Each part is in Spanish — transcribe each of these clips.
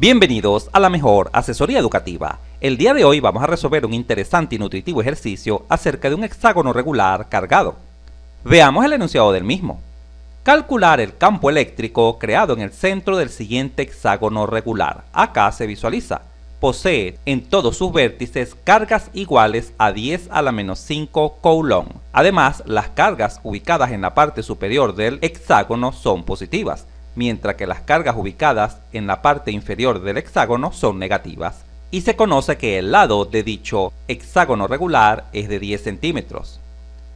Bienvenidos a la mejor asesoría educativa. El día de hoy vamos a resolver un interesante y nutritivo ejercicio acerca de un hexágono regular cargado. Veamos el enunciado del mismo. Calcular el campo eléctrico creado en el centro del siguiente hexágono regular. Acá se visualiza. Posee en todos sus vértices cargas iguales a 10 a la menos 5 Coulomb. Además, las cargas ubicadas en la parte superior del hexágono son positivas mientras que las cargas ubicadas en la parte inferior del hexágono son negativas, y se conoce que el lado de dicho hexágono regular es de 10 centímetros.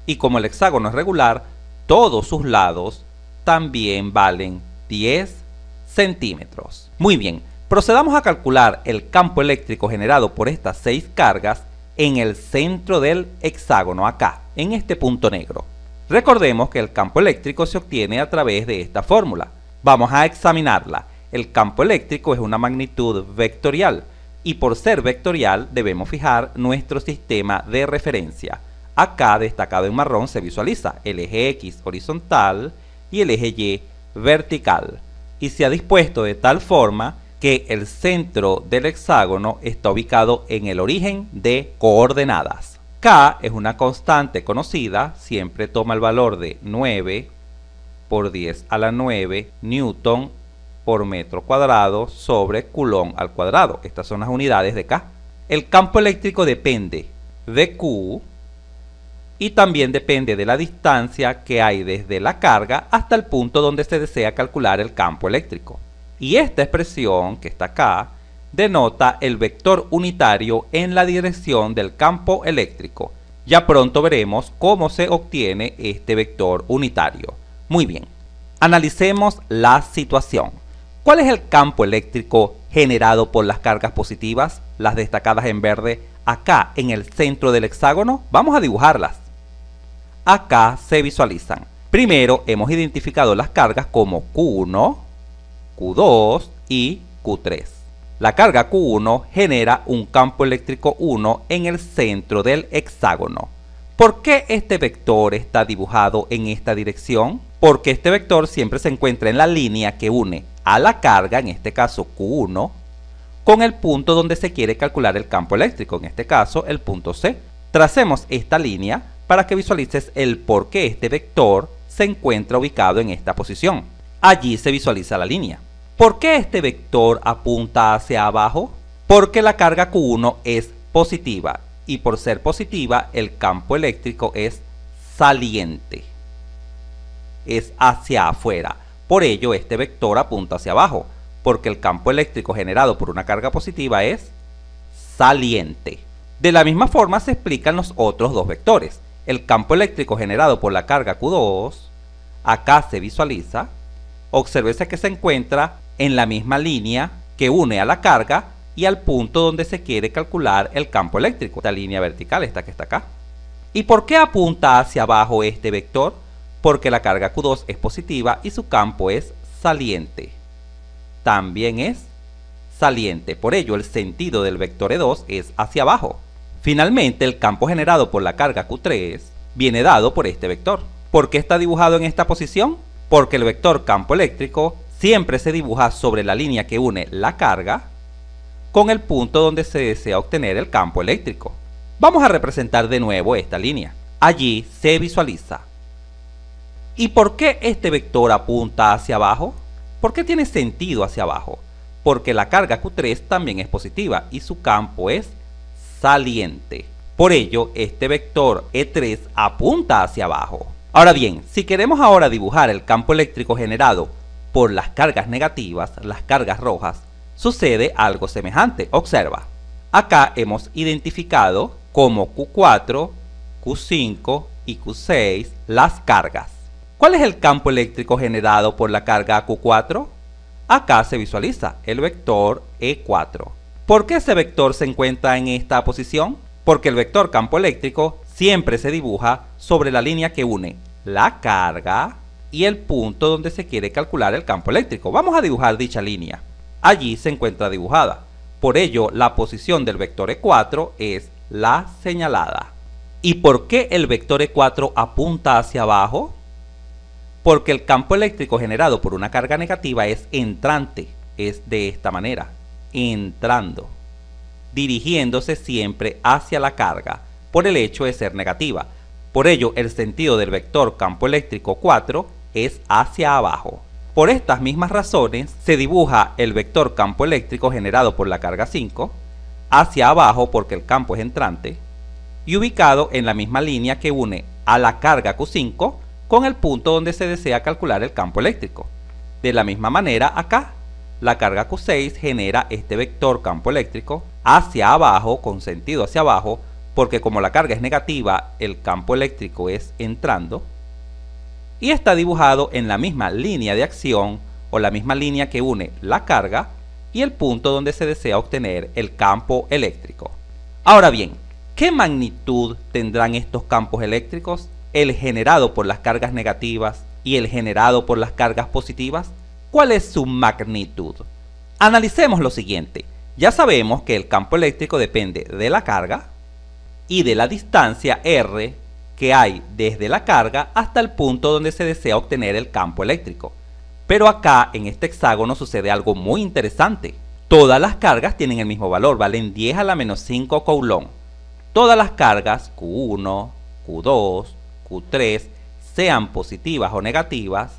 Y como el hexágono es regular, todos sus lados también valen 10 centímetros. Muy bien, procedamos a calcular el campo eléctrico generado por estas seis cargas en el centro del hexágono acá, en este punto negro. Recordemos que el campo eléctrico se obtiene a través de esta fórmula. Vamos a examinarla. El campo eléctrico es una magnitud vectorial y por ser vectorial debemos fijar nuestro sistema de referencia. Acá destacado en marrón se visualiza el eje X horizontal y el eje Y vertical y se ha dispuesto de tal forma que el centro del hexágono está ubicado en el origen de coordenadas. K es una constante conocida, siempre toma el valor de 9 por 10 a la 9 newton por metro cuadrado sobre Coulomb al cuadrado. Estas son las unidades de K. El campo eléctrico depende de Q y también depende de la distancia que hay desde la carga hasta el punto donde se desea calcular el campo eléctrico. Y esta expresión que está acá denota el vector unitario en la dirección del campo eléctrico. Ya pronto veremos cómo se obtiene este vector unitario. Muy bien, analicemos la situación. ¿Cuál es el campo eléctrico generado por las cargas positivas, las destacadas en verde, acá en el centro del hexágono? Vamos a dibujarlas. Acá se visualizan. Primero hemos identificado las cargas como Q1, Q2 y Q3. La carga Q1 genera un campo eléctrico 1 en el centro del hexágono. ¿Por qué este vector está dibujado en esta dirección? porque este vector siempre se encuentra en la línea que une a la carga, en este caso Q1, con el punto donde se quiere calcular el campo eléctrico, en este caso el punto C. Tracemos esta línea para que visualices el por qué este vector se encuentra ubicado en esta posición. Allí se visualiza la línea. ¿Por qué este vector apunta hacia abajo? Porque la carga Q1 es positiva y por ser positiva el campo eléctrico es saliente es hacia afuera. Por ello, este vector apunta hacia abajo, porque el campo eléctrico generado por una carga positiva es saliente. De la misma forma se explican los otros dos vectores. El campo eléctrico generado por la carga Q2, acá se visualiza, observese que se encuentra en la misma línea que une a la carga y al punto donde se quiere calcular el campo eléctrico, esta línea vertical, esta que está acá. ¿Y por qué apunta hacia abajo este vector? porque la carga Q2 es positiva y su campo es saliente. También es saliente, por ello el sentido del vector E2 es hacia abajo. Finalmente, el campo generado por la carga Q3 viene dado por este vector. ¿Por qué está dibujado en esta posición? Porque el vector campo eléctrico siempre se dibuja sobre la línea que une la carga con el punto donde se desea obtener el campo eléctrico. Vamos a representar de nuevo esta línea. Allí se visualiza ¿Y por qué este vector apunta hacia abajo? ¿Por qué tiene sentido hacia abajo? Porque la carga Q3 también es positiva y su campo es saliente. Por ello, este vector E3 apunta hacia abajo. Ahora bien, si queremos ahora dibujar el campo eléctrico generado por las cargas negativas, las cargas rojas, sucede algo semejante. Observa, acá hemos identificado como Q4, Q5 y Q6 las cargas. ¿Cuál es el campo eléctrico generado por la carga Q4? Acá se visualiza el vector E4. ¿Por qué ese vector se encuentra en esta posición? Porque el vector campo eléctrico siempre se dibuja sobre la línea que une la carga y el punto donde se quiere calcular el campo eléctrico. Vamos a dibujar dicha línea. Allí se encuentra dibujada. Por ello, la posición del vector E4 es la señalada. ¿Y por qué el vector E4 apunta hacia abajo? porque el campo eléctrico generado por una carga negativa es entrante, es de esta manera, entrando, dirigiéndose siempre hacia la carga por el hecho de ser negativa. Por ello, el sentido del vector campo eléctrico 4 es hacia abajo. Por estas mismas razones, se dibuja el vector campo eléctrico generado por la carga 5 hacia abajo porque el campo es entrante y ubicado en la misma línea que une a la carga Q5 con el punto donde se desea calcular el campo eléctrico. De la misma manera acá, la carga Q6 genera este vector campo eléctrico hacia abajo, con sentido hacia abajo, porque como la carga es negativa, el campo eléctrico es entrando, y está dibujado en la misma línea de acción o la misma línea que une la carga y el punto donde se desea obtener el campo eléctrico. Ahora bien, ¿qué magnitud tendrán estos campos eléctricos? el generado por las cargas negativas y el generado por las cargas positivas, ¿cuál es su magnitud? Analicemos lo siguiente. Ya sabemos que el campo eléctrico depende de la carga y de la distancia R que hay desde la carga hasta el punto donde se desea obtener el campo eléctrico. Pero acá en este hexágono sucede algo muy interesante. Todas las cargas tienen el mismo valor, valen 10 a la menos 5 Coulomb. Todas las cargas Q1, Q2, Q3 sean positivas o negativas,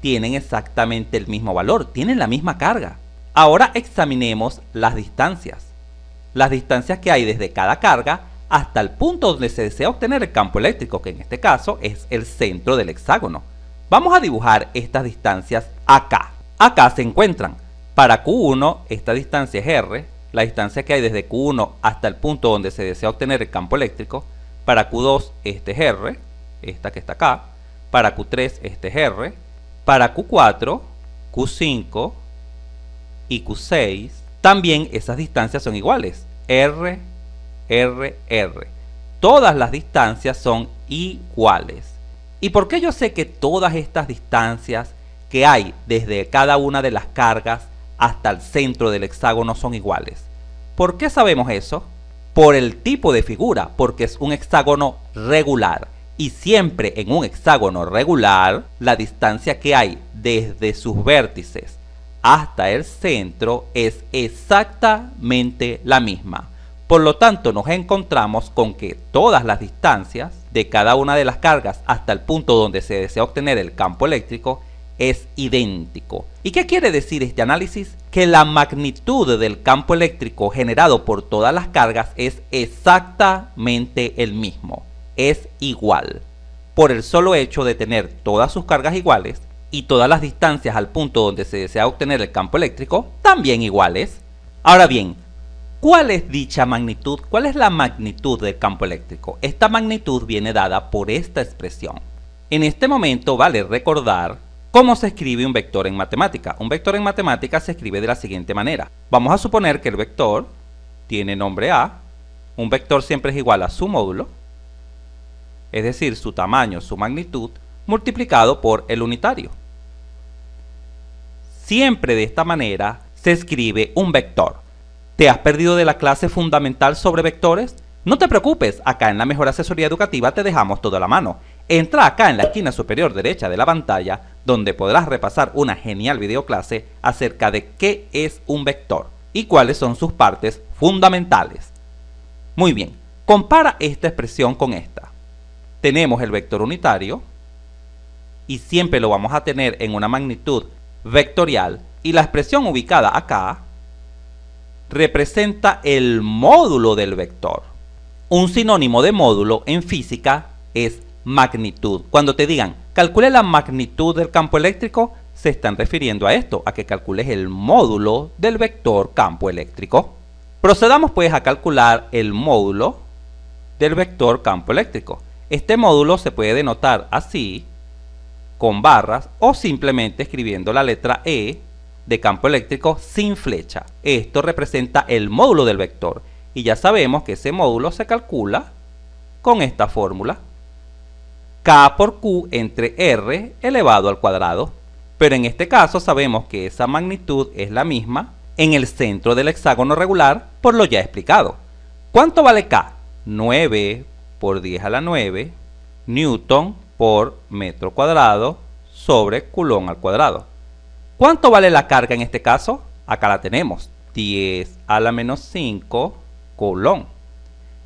tienen exactamente el mismo valor, tienen la misma carga. Ahora examinemos las distancias. Las distancias que hay desde cada carga hasta el punto donde se desea obtener el campo eléctrico, que en este caso es el centro del hexágono. Vamos a dibujar estas distancias acá. Acá se encuentran. Para Q1, esta distancia es R, la distancia que hay desde Q1 hasta el punto donde se desea obtener el campo eléctrico. Para Q2, este es R, esta que está acá, para Q3 este es R, para Q4, Q5 y Q6 también esas distancias son iguales, R, R, R. Todas las distancias son iguales. ¿Y por qué yo sé que todas estas distancias que hay desde cada una de las cargas hasta el centro del hexágono son iguales? ¿Por qué sabemos eso? Por el tipo de figura, porque es un hexágono regular y siempre en un hexágono regular, la distancia que hay desde sus vértices hasta el centro es exactamente la misma. Por lo tanto, nos encontramos con que todas las distancias de cada una de las cargas hasta el punto donde se desea obtener el campo eléctrico es idéntico. ¿Y qué quiere decir este análisis? Que la magnitud del campo eléctrico generado por todas las cargas es exactamente el mismo es igual. Por el solo hecho de tener todas sus cargas iguales y todas las distancias al punto donde se desea obtener el campo eléctrico también iguales. Ahora bien, ¿cuál es dicha magnitud? ¿Cuál es la magnitud del campo eléctrico? Esta magnitud viene dada por esta expresión. En este momento vale recordar ¿Cómo se escribe un vector en matemática? Un vector en matemática se escribe de la siguiente manera. Vamos a suponer que el vector tiene nombre A, un vector siempre es igual a su módulo, es decir, su tamaño, su magnitud, multiplicado por el unitario. Siempre de esta manera se escribe un vector. ¿Te has perdido de la clase fundamental sobre vectores? No te preocupes, acá en la Mejor Asesoría Educativa te dejamos toda la mano. Entra acá en la esquina superior derecha de la pantalla, donde podrás repasar una genial videoclase acerca de qué es un vector y cuáles son sus partes fundamentales. Muy bien, compara esta expresión con esta tenemos el vector unitario y siempre lo vamos a tener en una magnitud vectorial y la expresión ubicada acá representa el módulo del vector. Un sinónimo de módulo en física es magnitud. Cuando te digan, calcule la magnitud del campo eléctrico, se están refiriendo a esto, a que calcules el módulo del vector campo eléctrico. Procedamos pues a calcular el módulo del vector campo eléctrico. Este módulo se puede denotar así, con barras o simplemente escribiendo la letra E de campo eléctrico sin flecha. Esto representa el módulo del vector y ya sabemos que ese módulo se calcula con esta fórmula. K por Q entre R elevado al cuadrado. Pero en este caso sabemos que esa magnitud es la misma en el centro del hexágono regular por lo ya explicado. ¿Cuánto vale K? 9 por 10 a la 9 newton por metro cuadrado sobre culón al cuadrado. ¿Cuánto vale la carga en este caso? Acá la tenemos, 10 a la menos 5 Coulomb.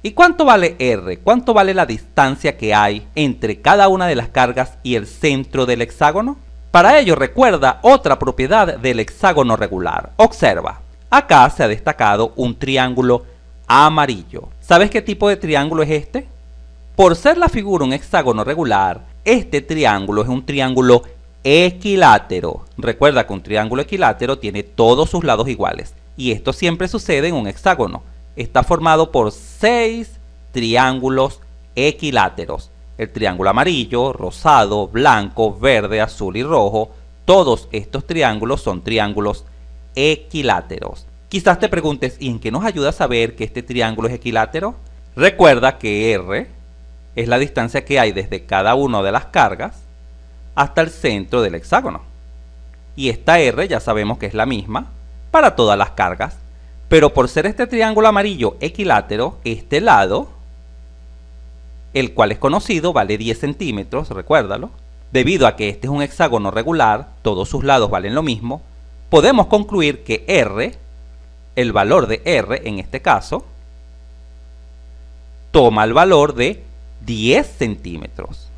¿Y cuánto vale R? ¿Cuánto vale la distancia que hay entre cada una de las cargas y el centro del hexágono? Para ello recuerda otra propiedad del hexágono regular. Observa, acá se ha destacado un triángulo amarillo. ¿Sabes qué tipo de triángulo es este? Por ser la figura un hexágono regular, este triángulo es un triángulo equilátero. Recuerda que un triángulo equilátero tiene todos sus lados iguales. Y esto siempre sucede en un hexágono. Está formado por seis triángulos equiláteros. El triángulo amarillo, rosado, blanco, verde, azul y rojo. Todos estos triángulos son triángulos equiláteros. Quizás te preguntes, ¿y en qué nos ayuda a saber que este triángulo es equilátero? Recuerda que R es la distancia que hay desde cada una de las cargas hasta el centro del hexágono. Y esta R ya sabemos que es la misma para todas las cargas, pero por ser este triángulo amarillo equilátero, este lado, el cual es conocido, vale 10 centímetros, recuérdalo, debido a que este es un hexágono regular, todos sus lados valen lo mismo, podemos concluir que R, el valor de R en este caso, toma el valor de 10 centímetros.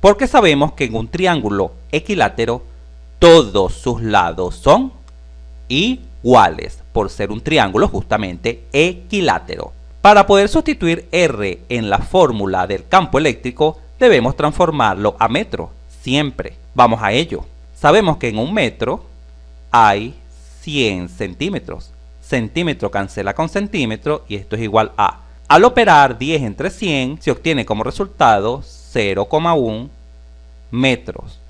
Porque sabemos que en un triángulo equilátero todos sus lados son iguales, por ser un triángulo justamente equilátero. Para poder sustituir R en la fórmula del campo eléctrico, debemos transformarlo a metro, siempre. Vamos a ello. Sabemos que en un metro hay 100 centímetros. Centímetro cancela con centímetro y esto es igual a al operar 10 entre 100 se obtiene como resultado 0,1 metros.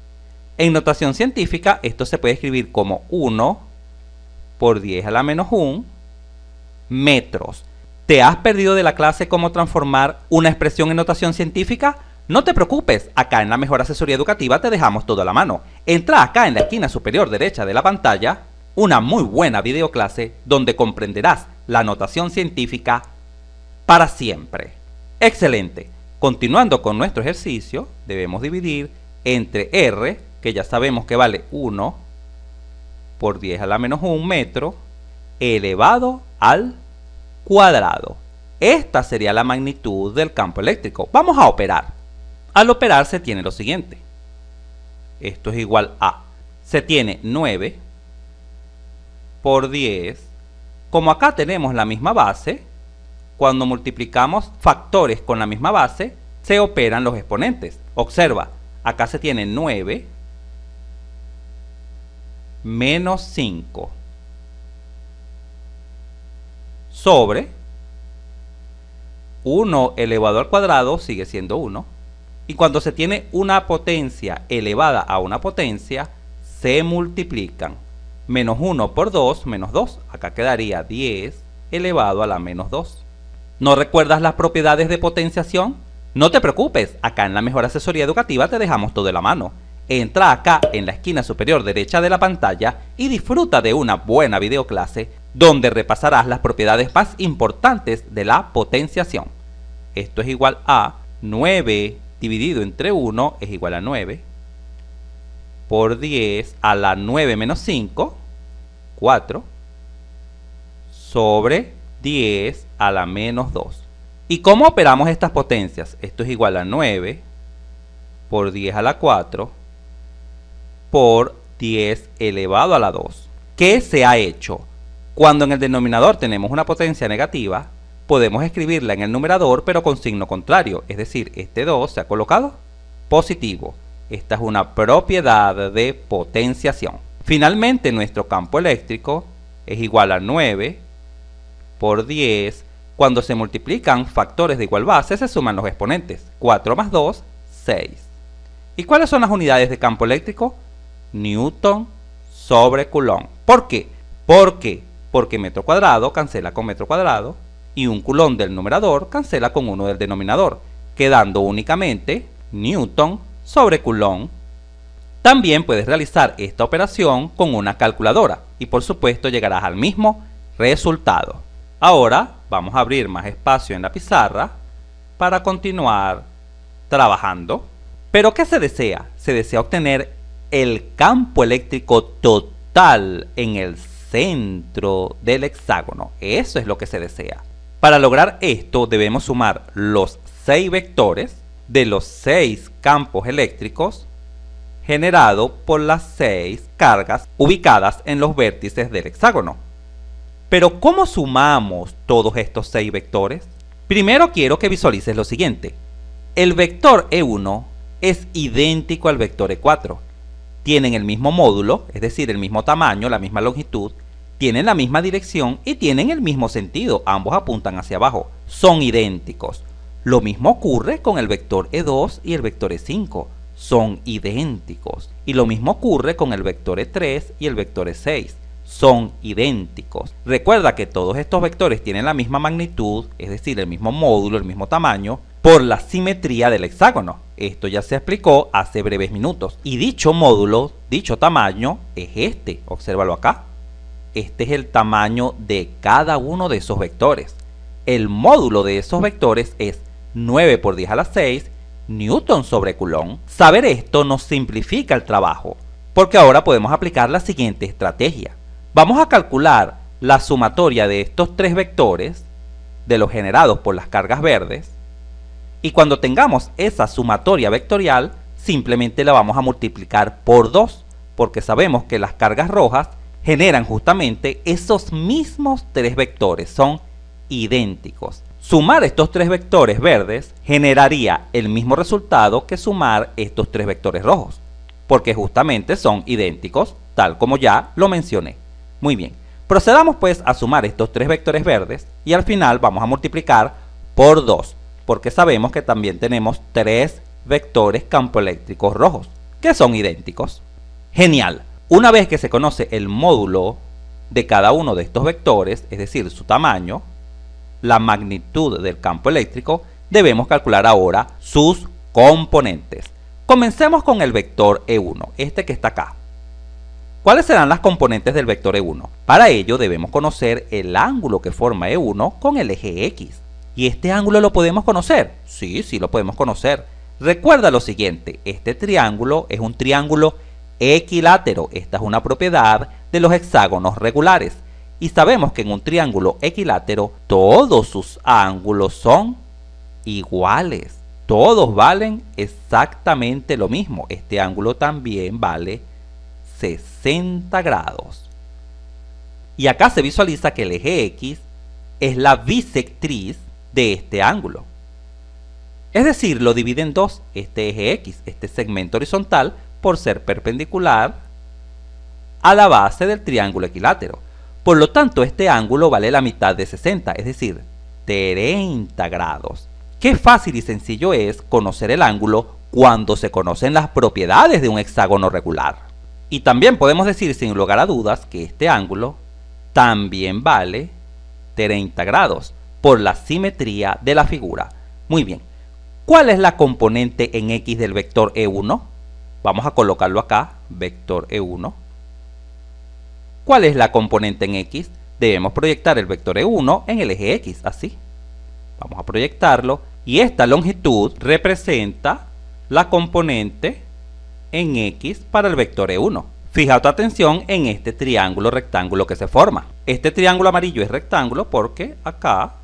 En notación científica esto se puede escribir como 1 por 10 a la menos 1 metros. ¿Te has perdido de la clase cómo transformar una expresión en notación científica? No te preocupes, acá en la Mejor Asesoría Educativa te dejamos todo a la mano. Entra acá en la esquina superior derecha de la pantalla, una muy buena videoclase donde comprenderás la notación científica para siempre. Excelente. Continuando con nuestro ejercicio, debemos dividir entre R, que ya sabemos que vale 1 por 10 a la menos 1 metro, elevado al cuadrado. Esta sería la magnitud del campo eléctrico. Vamos a operar. Al operar se tiene lo siguiente. Esto es igual a... Se tiene 9 por 10. Como acá tenemos la misma base, cuando multiplicamos factores con la misma base, se operan los exponentes. Observa, acá se tiene 9 menos 5 sobre 1 elevado al cuadrado sigue siendo 1. Y cuando se tiene una potencia elevada a una potencia, se multiplican. Menos 1 por 2, menos 2. Acá quedaría 10 elevado a la menos 2. ¿No recuerdas las propiedades de potenciación? No te preocupes, acá en la Mejor Asesoría Educativa te dejamos todo de la mano. Entra acá en la esquina superior derecha de la pantalla y disfruta de una buena videoclase donde repasarás las propiedades más importantes de la potenciación. Esto es igual a 9 dividido entre 1 es igual a 9 por 10 a la 9 menos 5, 4 sobre 10 a la menos 2. ¿Y cómo operamos estas potencias? Esto es igual a 9 por 10 a la 4 por 10 elevado a la 2. ¿Qué se ha hecho? Cuando en el denominador tenemos una potencia negativa, podemos escribirla en el numerador pero con signo contrario, es decir, este 2 se ha colocado positivo. Esta es una propiedad de potenciación. Finalmente, nuestro campo eléctrico es igual a 9 por 10 cuando se multiplican factores de igual base, se suman los exponentes. 4 más 2, 6. ¿Y cuáles son las unidades de campo eléctrico? Newton sobre Coulomb. ¿Por qué? Porque, porque metro cuadrado cancela con metro cuadrado y un Coulomb del numerador cancela con uno del denominador, quedando únicamente Newton sobre Coulomb. También puedes realizar esta operación con una calculadora y por supuesto llegarás al mismo resultado. Ahora vamos a abrir más espacio en la pizarra para continuar trabajando. Pero ¿qué se desea? Se desea obtener el campo eléctrico total en el centro del hexágono. Eso es lo que se desea. Para lograr esto debemos sumar los seis vectores de los seis campos eléctricos generados por las seis cargas ubicadas en los vértices del hexágono. Pero ¿cómo sumamos todos estos seis vectores? Primero quiero que visualices lo siguiente. El vector E1 es idéntico al vector E4. Tienen el mismo módulo, es decir, el mismo tamaño, la misma longitud, tienen la misma dirección y tienen el mismo sentido, ambos apuntan hacia abajo, son idénticos. Lo mismo ocurre con el vector E2 y el vector E5, son idénticos. Y lo mismo ocurre con el vector E3 y el vector E6 son idénticos. Recuerda que todos estos vectores tienen la misma magnitud, es decir, el mismo módulo, el mismo tamaño, por la simetría del hexágono. Esto ya se explicó hace breves minutos. Y dicho módulo, dicho tamaño, es este. Obsérvalo acá. Este es el tamaño de cada uno de esos vectores. El módulo de esos vectores es 9 por 10 a la 6 newton sobre Coulomb. Saber esto nos simplifica el trabajo, porque ahora podemos aplicar la siguiente estrategia. Vamos a calcular la sumatoria de estos tres vectores, de los generados por las cargas verdes, y cuando tengamos esa sumatoria vectorial, simplemente la vamos a multiplicar por 2, porque sabemos que las cargas rojas generan justamente esos mismos tres vectores, son idénticos. Sumar estos tres vectores verdes generaría el mismo resultado que sumar estos tres vectores rojos, porque justamente son idénticos, tal como ya lo mencioné. Muy bien, procedamos pues a sumar estos tres vectores verdes y al final vamos a multiplicar por 2, porque sabemos que también tenemos tres vectores campo campoeléctricos rojos, que son idénticos. Genial, una vez que se conoce el módulo de cada uno de estos vectores, es decir, su tamaño, la magnitud del campo eléctrico, debemos calcular ahora sus componentes. Comencemos con el vector E1, este que está acá. ¿Cuáles serán las componentes del vector E1? Para ello debemos conocer el ángulo que forma E1 con el eje X. ¿Y este ángulo lo podemos conocer? Sí, sí lo podemos conocer. Recuerda lo siguiente, este triángulo es un triángulo equilátero. Esta es una propiedad de los hexágonos regulares. Y sabemos que en un triángulo equilátero todos sus ángulos son iguales. Todos valen exactamente lo mismo. Este ángulo también vale 60 grados. Y acá se visualiza que el eje X es la bisectriz de este ángulo. Es decir, lo divide en dos este eje X, este segmento horizontal, por ser perpendicular a la base del triángulo equilátero. Por lo tanto, este ángulo vale la mitad de 60, es decir, 30 grados. Qué fácil y sencillo es conocer el ángulo cuando se conocen las propiedades de un hexágono regular. Y también podemos decir sin lugar a dudas que este ángulo también vale 30 grados por la simetría de la figura. Muy bien, ¿cuál es la componente en X del vector E1? Vamos a colocarlo acá, vector E1. ¿Cuál es la componente en X? Debemos proyectar el vector E1 en el eje X, así. Vamos a proyectarlo y esta longitud representa la componente en X para el vector E1. Fija tu atención en este triángulo rectángulo que se forma. Este triángulo amarillo es rectángulo porque acá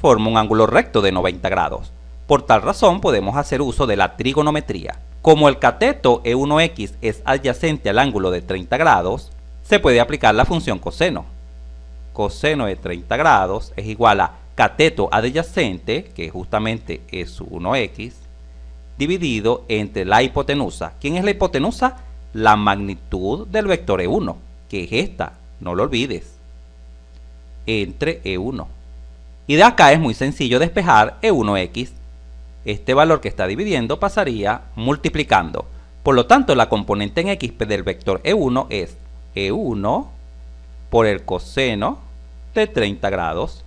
forma un ángulo recto de 90 grados. Por tal razón podemos hacer uso de la trigonometría. Como el cateto E1x es adyacente al ángulo de 30 grados, se puede aplicar la función coseno. Coseno de 30 grados es igual a cateto adyacente, que justamente es 1x, dividido entre la hipotenusa. ¿Quién es la hipotenusa? La magnitud del vector E1, que es esta, no lo olvides, entre E1. Y de acá es muy sencillo despejar E1x. Este valor que está dividiendo pasaría multiplicando. Por lo tanto, la componente en x del vector E1 es E1 por el coseno de 30 grados,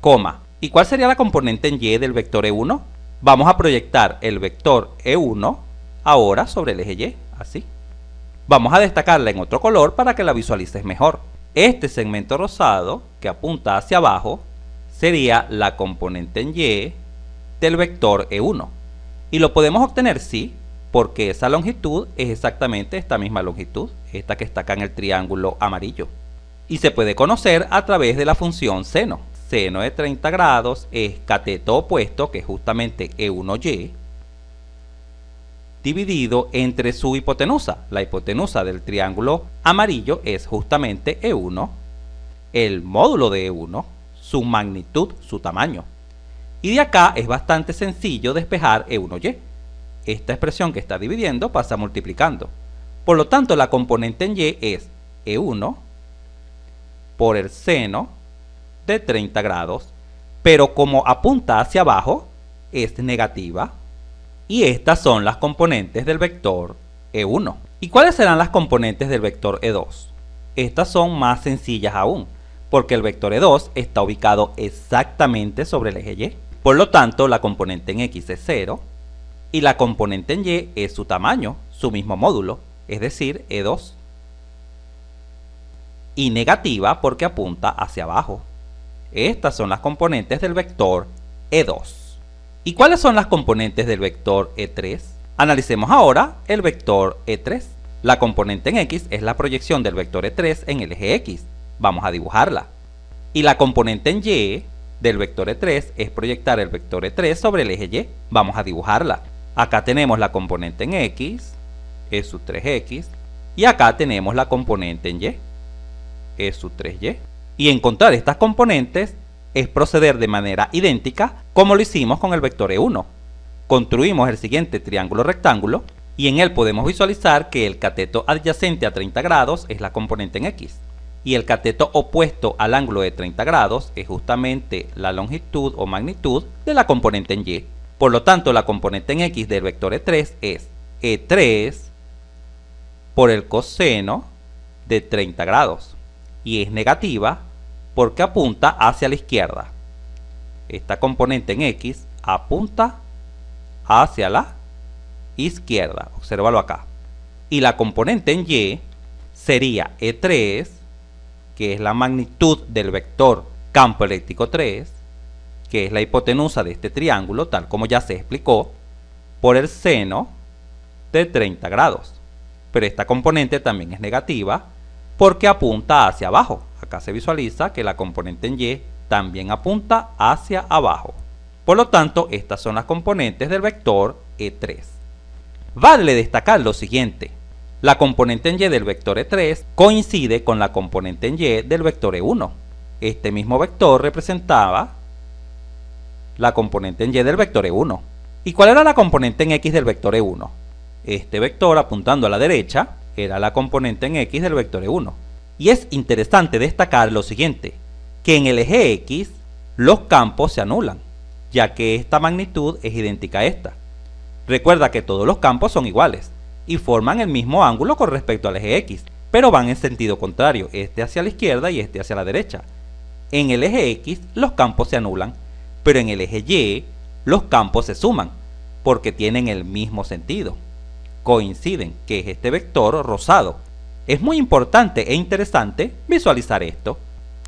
coma. ¿Y cuál sería la componente en y del vector E1? Vamos a proyectar el vector E1 ahora sobre el eje Y, así. Vamos a destacarla en otro color para que la visualices mejor. Este segmento rosado, que apunta hacia abajo, sería la componente en Y del vector E1. Y lo podemos obtener, sí, porque esa longitud es exactamente esta misma longitud, esta que está acá en el triángulo amarillo. Y se puede conocer a través de la función seno seno de 30 grados es cateto opuesto, que es justamente E1Y, dividido entre su hipotenusa. La hipotenusa del triángulo amarillo es justamente E1, el módulo de E1, su magnitud, su tamaño. Y de acá es bastante sencillo despejar E1Y. Esta expresión que está dividiendo pasa multiplicando. Por lo tanto, la componente en Y es E1 por el seno de 30 grados, pero como apunta hacia abajo, es negativa. Y estas son las componentes del vector E1. ¿Y cuáles serán las componentes del vector E2? Estas son más sencillas aún, porque el vector E2 está ubicado exactamente sobre el eje Y. Por lo tanto, la componente en X es 0 y la componente en Y es su tamaño, su mismo módulo, es decir, E2. Y negativa porque apunta hacia abajo. Estas son las componentes del vector E2. ¿Y cuáles son las componentes del vector E3? Analicemos ahora el vector E3. La componente en X es la proyección del vector E3 en el eje X. Vamos a dibujarla. Y la componente en Y del vector E3 es proyectar el vector E3 sobre el eje Y. Vamos a dibujarla. Acá tenemos la componente en X, E sub 3X, y acá tenemos la componente en Y, E su 3Y y encontrar estas componentes es proceder de manera idéntica como lo hicimos con el vector E1. Construimos el siguiente triángulo rectángulo y en él podemos visualizar que el cateto adyacente a 30 grados es la componente en X y el cateto opuesto al ángulo de 30 grados es justamente la longitud o magnitud de la componente en Y. Por lo tanto, la componente en X del vector E3 es E3 por el coseno de 30 grados y es negativa porque apunta hacia la izquierda. Esta componente en X apunta hacia la izquierda, Observalo acá. Y la componente en Y sería E3, que es la magnitud del vector campo eléctrico 3, que es la hipotenusa de este triángulo, tal como ya se explicó, por el seno de 30 grados. Pero esta componente también es negativa porque apunta hacia abajo. Acá se visualiza que la componente en Y también apunta hacia abajo. Por lo tanto, estas son las componentes del vector E3. Vale destacar lo siguiente. La componente en Y del vector E3 coincide con la componente en Y del vector E1. Este mismo vector representaba la componente en Y del vector E1. ¿Y cuál era la componente en X del vector E1? Este vector apuntando a la derecha era la componente en X del vector E1. Y es interesante destacar lo siguiente, que en el eje X los campos se anulan, ya que esta magnitud es idéntica a esta. Recuerda que todos los campos son iguales y forman el mismo ángulo con respecto al eje X, pero van en sentido contrario, este hacia la izquierda y este hacia la derecha. En el eje X los campos se anulan, pero en el eje Y los campos se suman, porque tienen el mismo sentido coinciden, que es este vector rosado. Es muy importante e interesante visualizar esto.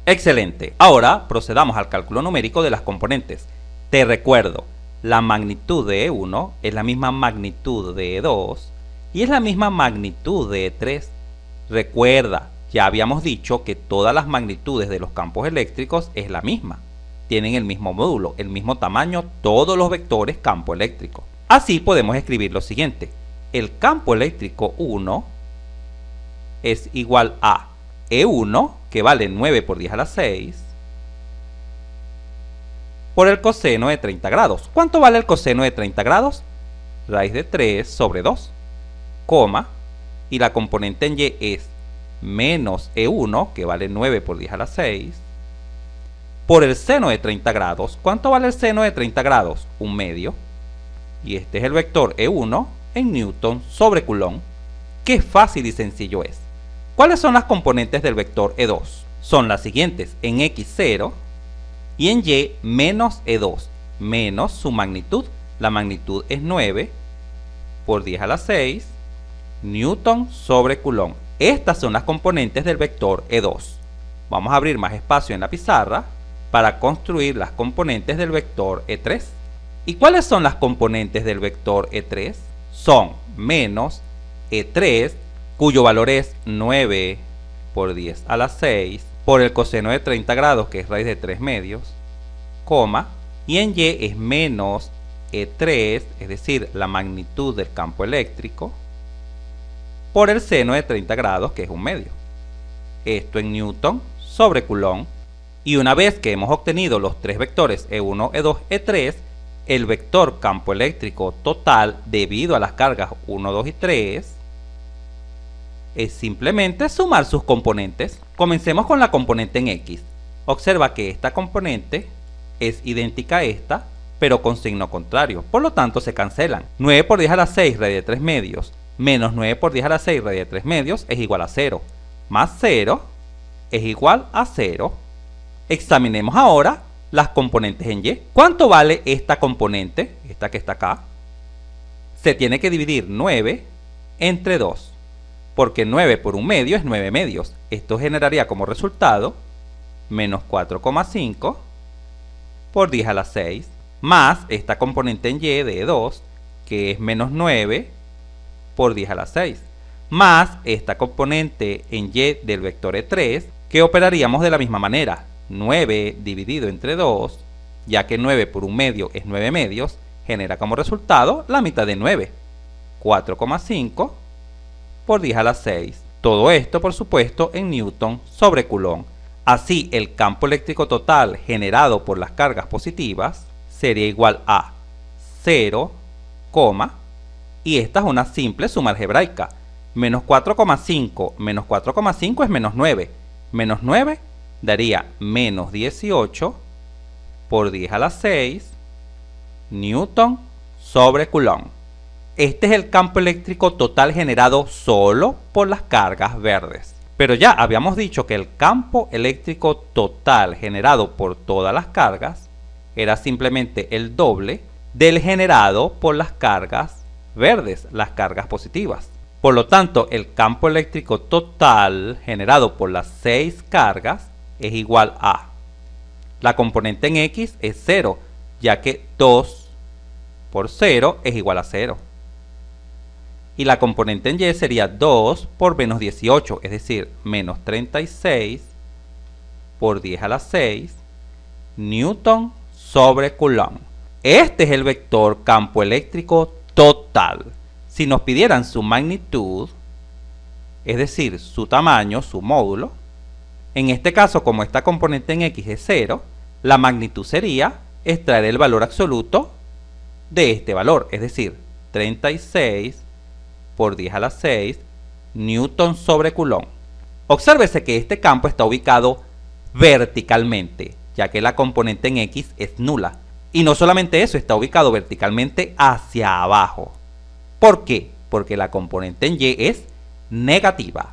Excelente, ahora procedamos al cálculo numérico de las componentes. Te recuerdo, la magnitud de E1 es la misma magnitud de E2 y es la misma magnitud de E3. Recuerda, ya habíamos dicho que todas las magnitudes de los campos eléctricos es la misma. Tienen el mismo módulo, el mismo tamaño, todos los vectores campo eléctrico. Así podemos escribir lo siguiente el campo eléctrico 1 es igual a E1, que vale 9 por 10 a la 6, por el coseno de 30 grados. ¿Cuánto vale el coseno de 30 grados? Raíz de 3 sobre 2, coma, y la componente en Y es menos E1, que vale 9 por 10 a la 6, por el seno de 30 grados. ¿Cuánto vale el seno de 30 grados? Un medio. Y este es el vector E1, en newton sobre Coulomb, qué fácil y sencillo es. ¿Cuáles son las componentes del vector E2? Son las siguientes, en x0 y en y menos E2, menos su magnitud, la magnitud es 9 por 10 a la 6, newton sobre Coulomb. Estas son las componentes del vector E2. Vamos a abrir más espacio en la pizarra para construir las componentes del vector E3. ¿Y cuáles son las componentes del vector E3? son menos E3, cuyo valor es 9 por 10 a la 6, por el coseno de 30 grados, que es raíz de 3 medios, coma, y en Y es menos E3, es decir, la magnitud del campo eléctrico, por el seno de 30 grados, que es un medio. Esto en Newton sobre Coulomb. Y una vez que hemos obtenido los tres vectores E1, E2, E3, el vector campo eléctrico total debido a las cargas 1, 2 y 3 es simplemente sumar sus componentes. Comencemos con la componente en X. Observa que esta componente es idéntica a esta, pero con signo contrario, por lo tanto se cancelan. 9 por 10 a la 6 raíz de 3 medios, menos 9 por 10 a la 6 raíz de 3 medios es igual a 0, más 0 es igual a 0. Examinemos ahora las componentes en Y. ¿Cuánto vale esta componente? Esta que está acá. Se tiene que dividir 9 entre 2, porque 9 por un medio es 9 medios. Esto generaría como resultado menos 4,5 por 10 a la 6, más esta componente en Y de 2, que es menos 9 por 10 a la 6, más esta componente en Y del vector E3, que operaríamos de la misma manera, 9 dividido entre 2, ya que 9 por un medio es 9 medios, genera como resultado la mitad de 9, 4,5 por 10 a la 6. Todo esto, por supuesto, en Newton sobre Coulomb. Así, el campo eléctrico total generado por las cargas positivas sería igual a 0, y esta es una simple suma algebraica. Menos 4,5 menos 4,5 es menos 9. Menos 9 daría menos 18 por 10 a la 6 Newton sobre Coulomb. Este es el campo eléctrico total generado solo por las cargas verdes. Pero ya habíamos dicho que el campo eléctrico total generado por todas las cargas era simplemente el doble del generado por las cargas verdes, las cargas positivas. Por lo tanto, el campo eléctrico total generado por las seis cargas es igual a. La componente en X es 0, ya que 2 por 0 es igual a 0. Y la componente en Y sería 2 por menos 18, es decir, menos 36 por 10 a la 6 newton sobre coulomb. Este es el vector campo eléctrico total. Si nos pidieran su magnitud, es decir, su tamaño, su módulo, en este caso, como esta componente en X es 0, la magnitud sería extraer el valor absoluto de este valor, es decir, 36 por 10 a la 6 newton sobre Coulomb. Obsérvese que este campo está ubicado verticalmente, ya que la componente en X es nula. Y no solamente eso, está ubicado verticalmente hacia abajo. ¿Por qué? Porque la componente en Y es negativa.